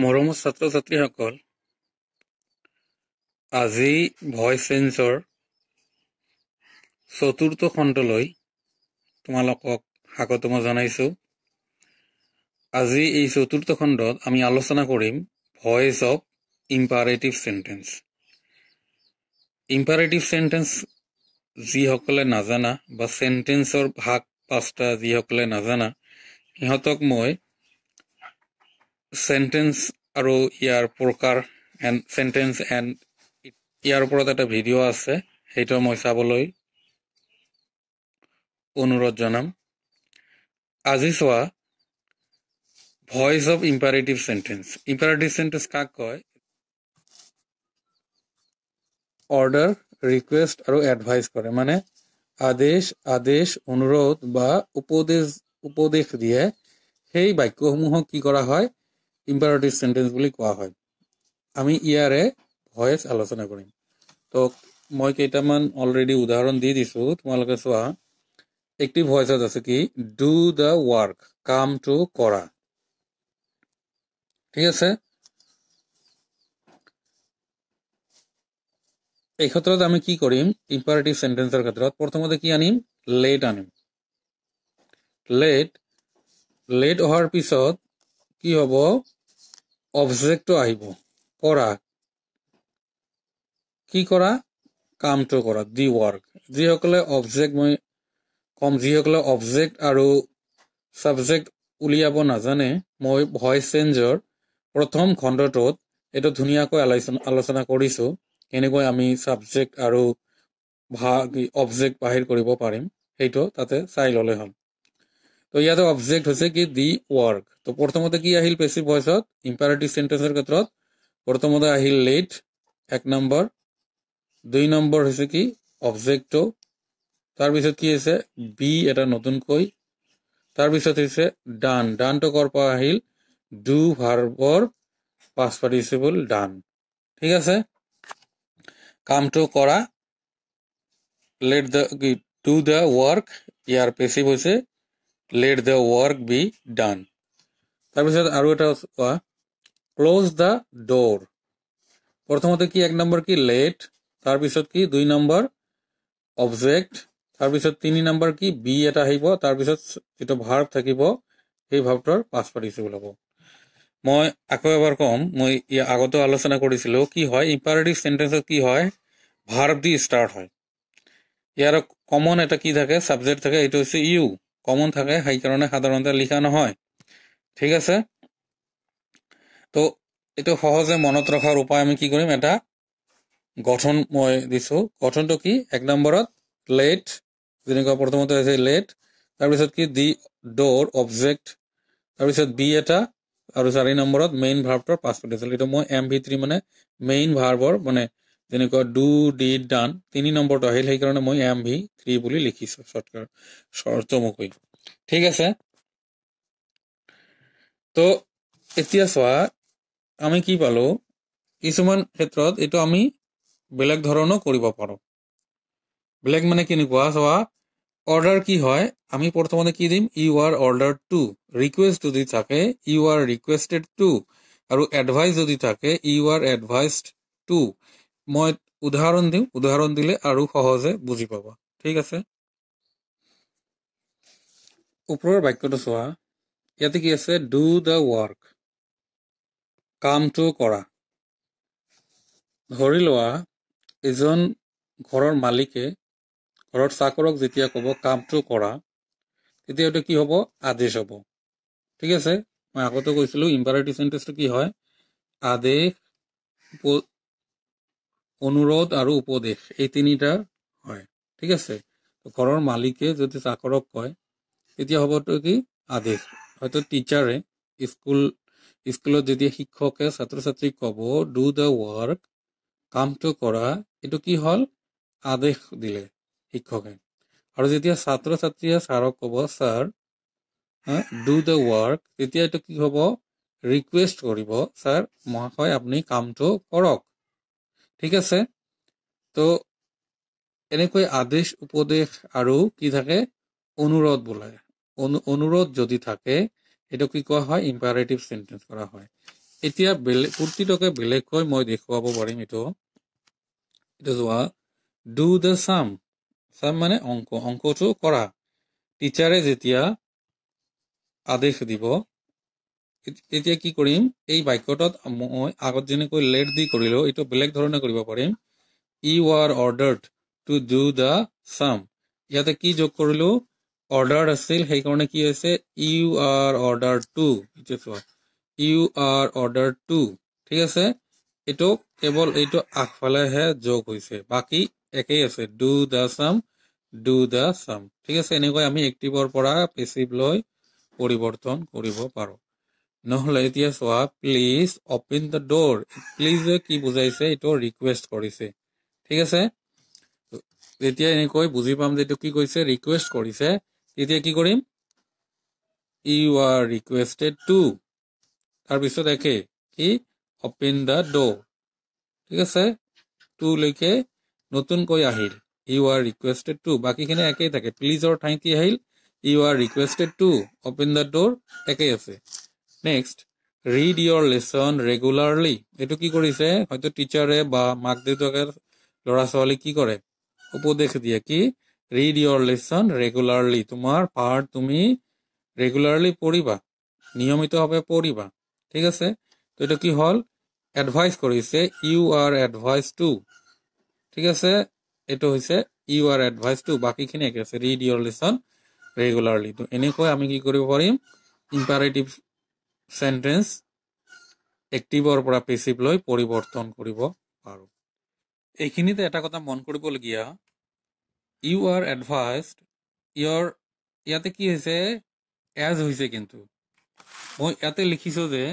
মৰমৰ ছাত্ৰ ছাত্ৰীসকল আজি ভইচ চেঞ্চৰ চতুৰ্থ খণ্ডলৈ তোমালোকক স্বাগতম জনাইছোঁ আজি এই চতুৰ্থ খণ্ডত আমি আলোচনা কৰিম voice of imperative sentence imperative sentence যিসকলে নাজানা বা চেণ্টেঞ্চৰ ভাগ পাঁচটা যিসকলে নাজানা সিহঁতক মই সেন্টেন্স আৰু ইয়াৰ প্ৰকাৰ এণ্ড চেণ্টেন্স এণ্ড ইয়াৰ ওপৰত এটা ভিডিঅ' আছে সেইটো মই চাবলৈ অনুৰোধ জনাম আজি চোৱা voice of imperative sentence imperative sentence কাক কয় অৰ্ডাৰ ৰিকুৱেষ্ট আৰু এডভাইচ কৰে মানে আদেশ আদেশ অনুৰোধ বা উপদেশ উপদেশ দিয়ে সেই বাক্যসমূহক কি কৰা হয় ইম্পারেটিভ সেন্টেন্স বুলি কোৱা হয় আমি ইয়াৰে ভয়েস আলোচনা কৰিম তো মই কেইটামান অলৰেডি উদাহৰণ দি দিছো তোমালোকে চোৱা একটি ভয়েচত আছে কি ডু ওয়ার্ক ৱৰ্ক কামটো কৰা ঠিক আছে এই ক্ষেত্ৰত আমি কি কৰিম ইম্পারেটিভ সেন্টেন্সের ক্ষেত্ৰত প্ৰথমতে কি আনিম লেট আনিম লেট লেট অহাৰ পিছত কি হ'ব অবজেক্টটো আহিব কৰা কি কৰা কামটো কৰা দি ৱৰ্ক যিসকলে অবজেক্ট মই ক'ম যিসকলে অবজেক্ট আৰু ছাবজেক্ট উলিয়াব নাজানে মই ভইচ চেঞ্জৰ প্ৰথম খণ্ডটোত এইটো ধুনীয়াকৈ আলোচনা আলোচনা কৰিছোঁ কেনেকৈ আমি ছাবজেক্ট আৰু ভা অবজেক্ট বাহিৰ কৰিব পাৰিম সেইটো তাতে চাই ল'লে হ'ল তো ইয়াতে অবজেক্ট হৈছে কি দি ৱৰ্ক তো প্ৰথমতে কি আহিল পেচিভ ভইচত ইম্পাৰেটিভ চেণ্টেঞ্চৰ ক্ষেত্ৰত প্ৰথমতে আহিল লেট এক নম্বৰ দুই নম্বৰ হৈছে কি অবজেক্টটো তাৰপিছত কি হৈছে বি এটা নতুনকৈ তাৰপিছত হৈছে ডান ডানটো কৰ পৰা আহিল ডু ভাৰ্বৰ পাছ পাৰ্টিচিপল ডান ঠিক আছে কামটো কৰা let the to the work ইয়াৰ পেচিভ হৈছে let the work be done তাৰপিছত আৰু এটা কোৱা ক্লজ দ্য ডোৰ প্ৰথমতে কি এক নম্বৰ কি লেট তাৰপিছত কি দুই নম্বৰ অবজেক্ট তাৰপিছত তিনি নম্বৰ কি বি এটা আহিব তাৰপিছত যিটো ভাৰ্ভ থাকিব সেই ভাৰ্ভটোৰ পাছ পাৰ্টিচিপল হ'ব মই আকৌ এবাৰ ক'ম মই ইয়াৰ আগতেও আলোচনা কৰিছিলোঁ কি হয় ইম্পাৰেটিভ চেণ্টেঞ্চত কি হয় ভাৰ্ভ দি ষ্টাৰ্ট হয় ইয়াৰ কমন এটা কি থাকে ছাবজেক্ট থাকে এইটো হৈছে ইউ কমন থাকে সেই কারণে সাধারণতে লিখা নহয় ঠিক আছে তো এইটো সহজে মনত ৰখাৰ উপায় আমি কি কৰিম এটা গঠন মই দিছোঁ গঠনটো কি এক নম্বৰত লেট যেনেকুৱা প্ৰথমতে হৈছে লেট তাৰপিছত কি দি ড'ৰ অবজেক্ট তাৰপিছত বি এটা আৰু চাৰি নম্বৰত মেইন ভাৰ্ভটোৰ পাছপৰ্ট আছিল এইটো মই এম ভি থ্ৰী মানে মেইন ভাৰ্ভৰ মানে যেনেকুৱা ডু ডি ডান তিনি নম্বৰটো আহিল সেইকাৰণে মই এম ভি থ্ৰী বুলি লিখিছো চৰ্টকাট চমুকৈ ঠিক আছে তো এতিয়া চোৱা আমি কি পালো কিছুমান ক্ষেত্ৰত এইটো আমি বেলেগ ধৰণেও কৰিব পাৰোঁ বেলেগ মানে কেনেকুৱা চোৱা অৰ্ডাৰ কি হয় আমি প্ৰথমতে কি দিম you are order to request যদি থাকে ইউ আৰ ৰিকুৱেষ্টেড টু আৰু এডভাইচ যদি থাকে ইউ আৰ এডভাইচড টু মই উদাহৰণ দিওঁ উদাহৰণ দিলে আৰু সহজে বুজি পাব ঠিক আছে ওপৰৰ বাক্যটো চোৱা ইয়াতে কি আছে ডু দ্য ৱৰ্ক কামটো কৰা ধৰি লোৱা এজন ঘৰৰ মালিকে ঘৰৰ চাকৰক যেতিয়া ক'ব কামটো কৰা তেতিয়া এইটো কি হ'ব আদেশ হ'ব ঠিক আছে মই আগতে কৈছিলোঁ ইম্পাৰেটিভ চেণ্টেঞ্চটো কি হয় আদেশ অনুৰোধ আৰু উপদেশ এই তিনিটা হয় ঠিক আছে ঘৰৰ মালিকে যদি চাকৰক কয় তেতিয়া হ'বতো কি আদেশ হয়তো টিচাৰে স্কুল স্কুলত যেতিয়া শিক্ষকে ছাত্ৰ ছাত্ৰীক ক'ব ডু দ্য ৱৰ্ক কামটো কৰা এইটো কি হ'ল আদেশ দিলে শিক্ষকে আৰু যেতিয়া ছাত্ৰ ছাত্ৰীয়ে ছাৰক ক'ব ছাৰ ডু দ্য ৱৰ্ক তেতিয়া এইটো কি হ'ব ৰিকুৱেষ্ট কৰিব ছাৰ মহাশয় আপুনি কামটো কৰক ঠিক আছে তো এনেকৈ আদেশ উপদেশ আৰু কি থাকে অনুৰোধ বোলে অনুৰোধ যদি থাকে সেইটো কি কোৱা হয় ইম্পাৰেটিভ চেণ্টেঞ্চ কৰা হয় এতিয়া বেলেগ প্ৰতিটোকে বেলেগকৈ মই দেখুৱাব পাৰিম এইটো এইটো চোৱা ডু দ্য চাম চাম মানে অংক অংকটো কৰা টিচাৰে যেতিয়া আদেশ দিব এতিয়া কি কৰিম এই বাক্যটোত মই আগত যেনেকৈ লেট দি কৰিলো এটা বেলেগ ধৰণে কৰিব পাৰিম you are ordered to do the same ইয়াতে কি যোগ কৰিলো অৰ্ডাৰ আছিল সেই কাৰণে কি হৈছে ইউ আৰ অৰ্ডাৰ টু এটা চোৱা ইউ আৰ অৰ্ডাৰ টু ঠিক আছে এটো কেৱল এইটো আগফালেহে যোগ হৈছে বাকি একেই আছে do the sum do the সাম ঠিক আছে এনেকৈ আমি এক্টিভৰ পৰা পেচিভ লৈ পৰিৱৰ্তন কৰিব পাৰো নহ'লে এতিয়া চোৱা please open the door please কি বুজাইছে এইটো ৰিকুৱেষ্ট কৰিছে ঠিক আছে যেতিয়া এনেকৈ বুজি পাম যে এইটো কি কৈছে ৰিকুৱেষ্ট কৰিছে তেতিয়া কি কৰিম ইউ আৰ ৰিকুৱেষ্টেড টু তাৰপিছত একে কি অপেন দ্য ডোৰ ঠিক আছে টুলৈকে নতুনকৈ আহিল ইউ আৰ ৰিকুৱেষ্টেড টু বাকীখিনি একেই থাকে প্লিজৰ ঠাইত কি আহিল you are requested to open the door একেই আছে next read your lesson regularly এইটো কি কৰিছে হয়তো টিচাৰে বা মাক দেউতাকে ল'ৰা ছোৱালী কি কৰে উপদেশ দিয়ে কি ৰিড ইয়ৰ লেচন ৰেগুলাৰলি তোমাৰ পাৰ্ট তুমি ৰেগুলাৰলি পঢ়িবা নিয়মিতভাৱে পঢ়িবা ঠিক আছে তো এইটো কি হ'ল এডভাইচ কৰিছে ইউ আৰ এডভাইচ টু ঠিক আছে এইটো হৈছে ইউ আৰ এডভাইচ টু বাকীখিনি একে আছে ৰিড ইয়ৰ লেচন ৰেগুলাৰলি তো এনেকৈ আমি কি কৰিব পাৰিম ইম্পাৰেটিভ সেন্টেন্স একটিভৰ পৰা পেচিভ লৈ পৰিৱৰ্তন কৰিব পাৰোঁ এইখিনিতে এটা কথা মন কৰিবলগীয়া ইউ আৰ এডভাইজড ইয়াৰ ইয়াতে কি হৈছে এজ হৈছে কিন্তু মই ইয়াতে লিখিছোঁ যে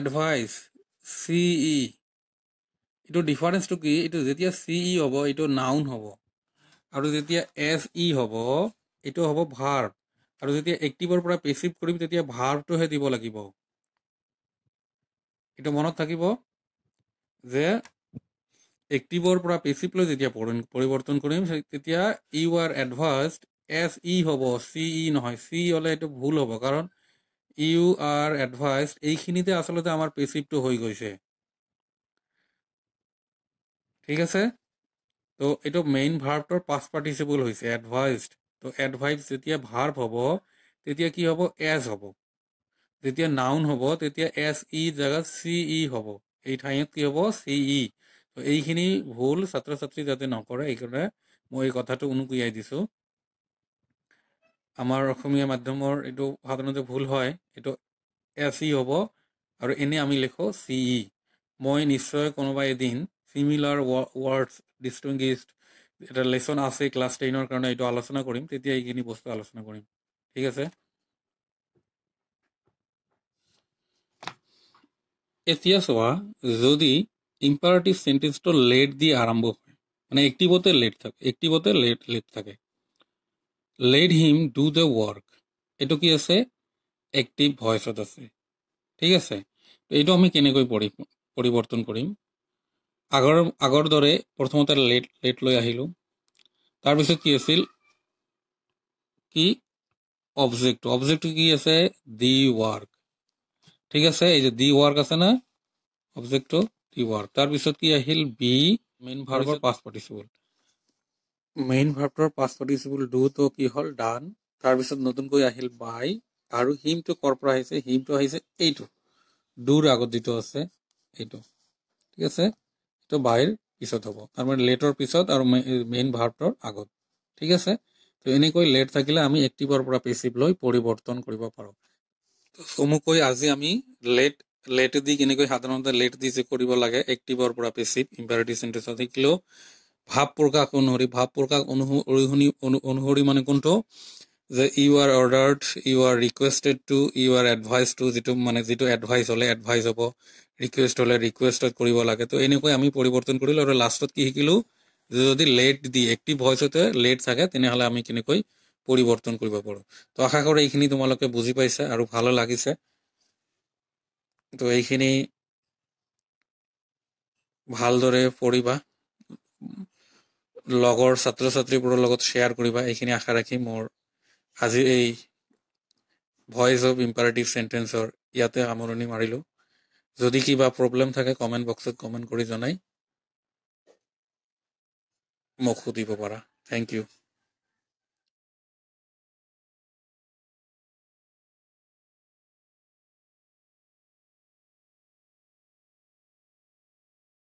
এডভাইচ চি ই এইটো ডিফাৰেঞ্চটো কি এইটো যেতিয়া চি ই e হ'ব এইটো নাউন হ'ব আৰু যেতিয়া এছ ই e হ'ব এইটো হ'ব ভাৰ্ব আৰু যেতিয়া এক্টিভৰ পৰা পেচিভ কৰিম তেতিয়া ভাৰটোহে দিব লাগিব এইটো মনত থাকিব যে এক্টিভৰ পৰা পেচিভলৈ যেতিয়া পৰিৱৰ্তন কৰিম তেতিয়া you are advised S E হ'ব চি ই e নহয় চি হ'লে এইটো ভুল হ'ব কাৰণ ইউ আৰ এডভাঞ্চড এইখিনিতে আচলতে আমাৰ পেচিভটো হৈ গৈছে ঠিক আছে তো এইটো মেইন ভাৰ্টৰ পাছ পাৰ্টিচিপল হৈছে এডভাঞ্চড তো এডভাইভ যেতিয়া ভাৰ্ভ হ'ব তেতিয়া কি হ'ব এজ হ'ব যেতিয়া নাউন হ'ব তেতিয়া এছ ই জেগাত চি ই e হ'ব এই ঠাইত কি হ'ব চি ই e। তো এইখিনি ভুল ছাত্ৰ ছাত্ৰী যাতে নকৰে এইকাৰণে মই এই কথাটো উনুকিয়াই দিছোঁ আমাৰ অসমীয়া মাধ্যমৰ এইটো সাধাৰণতে ভুল হয় এইটো এছ ই হ'ব আৰু এনেই আমি লিখোঁ চি ই e। মই নিশ্চয় কোনোবা এদিন ছিমিলাৰ ৱাৰ্ডছ ডিষ্টিংগিছড এটা লেসন আছে ক্লাস টেনের কারণে এটা আলোচনা করিম তেতিয়া এইখিনি বস্তু আলোচনা করিম ঠিক আছে এতিয়া চোৱা যদি ইম্পাৰেটিভ চেণ্টেন্সটো লেট দি আৰম্ভ হয় মানে এক্টিভতে লেট থাকে এক্টিভতে লেট লেট থাকে let him do the work এইটো কি আছে এক্টিভ ভইচত আছে ঠিক আছে এইটো আমি কেনেকৈ পৰিৱৰ্তন কৰিম আগৰ আগৰ দৰে প্ৰথমতে লেট লেট লৈ আহিলোঁ তাৰপিছত কি আছিল কি অবজেক্ট অবজেক্টটো কি আছে দি ৱাৰ্ক ঠিক আছে এই যে দি ৱাৰ্ক আছে না অবজেক্টটো দি ৱাৰ্ক তাৰপিছত কি আহিল বি মেইন ভাৰ্বৰ পাষ্ট পাৰ্টিচিপল মেইন ভাৰ্বটোৰ পাষ্ট পাৰ্টিচিপল ডুটো কি হ'ল ডান তাৰপিছত নতুনকৈ আহিল বাই আৰু হিমটো ক'ৰ পৰা আহিছে হিমটো আহিছে এইটো ডুৰ আগত যিটো আছে এইটো ঠিক আছে তো বাইৰ পিছত হ'ব তাৰমানে লেটৰ পিছত আৰু মেইন ভাৰ্টৰ আগত ঠিক আছে তো এনেকৈ লেট থাকিলে আমি এক্টিভৰ পৰা পেচিভ লৈ পৰিৱৰ্তন কৰিব পাৰোঁ তো চমুকৈ আজি আমি লেট লেট দি কেনেকৈ সাধাৰণতে লেট দি যে কৰিব লাগে এক্টিভৰ পৰা পেচিভ ইম্পেৰেটিভ চেণ্টেছত শিকিলেও ভাৱ প্ৰকাশ অনুসৰি ভাৱ প্ৰকাশ অনুসৰি অনুসৰি মানে কোনটো যে you are ordered you are requested to you are advise to যিটো মানে যিটো এডভাইচ হ'লে এডভাইচ হ'ব ৰিকুৱেষ্ট হ'লে ৰিকুৱেষ্টত কৰিব লাগে তো এনেকৈ আমি পৰিৱৰ্তন কৰিলোঁ আৰু লাষ্টত কি শিকিলোঁ যে যদি লেট দি এক্টিভ ভইচতে লেট থাকে তেনেহ'লে আমি কেনেকৈ পৰিৱৰ্তন কৰিব পাৰোঁ তো আশা কৰোঁ এইখিনি তোমালোকে বুজি পাইছা আৰু ভালো লাগিছে তো এইখিনি ভালদৰে পঢ়িবা লগৰ ছাত্ৰ ছাত্ৰীবোৰৰ লগত শ্বেয়াৰ কৰিবা এইখিনি আশা ৰাখি মোৰ আজি এই ভইচ অফ ইম্পাৰেটিভ চেণ্টেঞ্চৰ ইয়াতে সামৰণি মাৰিলোঁ যদি কিবা প্ৰব্লেম থাকে কমেণ্ট বক্সত কমেণ্ট কৰি জনাই মোক সুধিব পাৰা থেংক ইউ